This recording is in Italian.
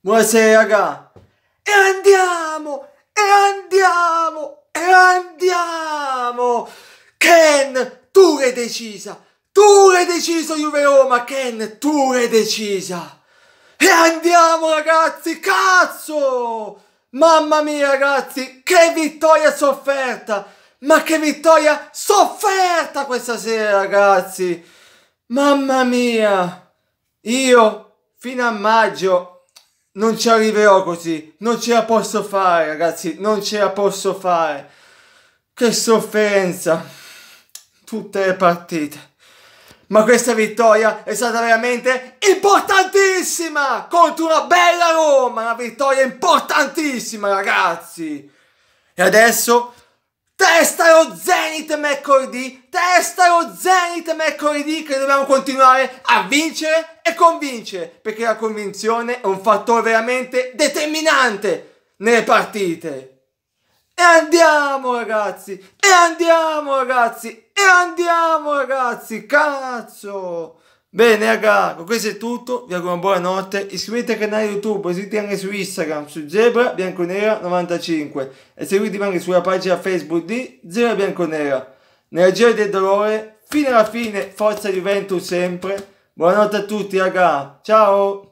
Buonasera, raga. E andiamo, e andiamo, e andiamo. Ken, tu l'hai decisa. Tu l'hai deciso, Juve Roma. Ken, tu l'hai decisa. E andiamo, ragazzi, cazzo. Mamma mia, ragazzi, che vittoria sofferta. Ma che vittoria sofferta questa sera, ragazzi. Mamma mia. Io, fino a maggio, non ci arriverò così, non ce la posso fare ragazzi, non ce la posso fare. Che sofferenza, tutte le partite. Ma questa vittoria è stata veramente importantissima contro una bella Roma, una vittoria importantissima ragazzi. E adesso Testa lo Zenith mercoledì, testa lo Zenith mercoledì che dobbiamo continuare a vincere e convincere perché la convinzione è un fattore veramente determinante nelle partite. E andiamo ragazzi, e andiamo ragazzi, e andiamo ragazzi, cazzo! Bene raga, con questo è tutto, vi auguro una buona notte, iscrivetevi al canale YouTube, seguitemi anche su Instagram, su Zebra Bianconera95 e seguitemi anche sulla pagina Facebook di Zebra Bianconera. Nella gioia del dolore, fino alla fine, forza Juventus sempre. Buonanotte a tutti raga, ciao!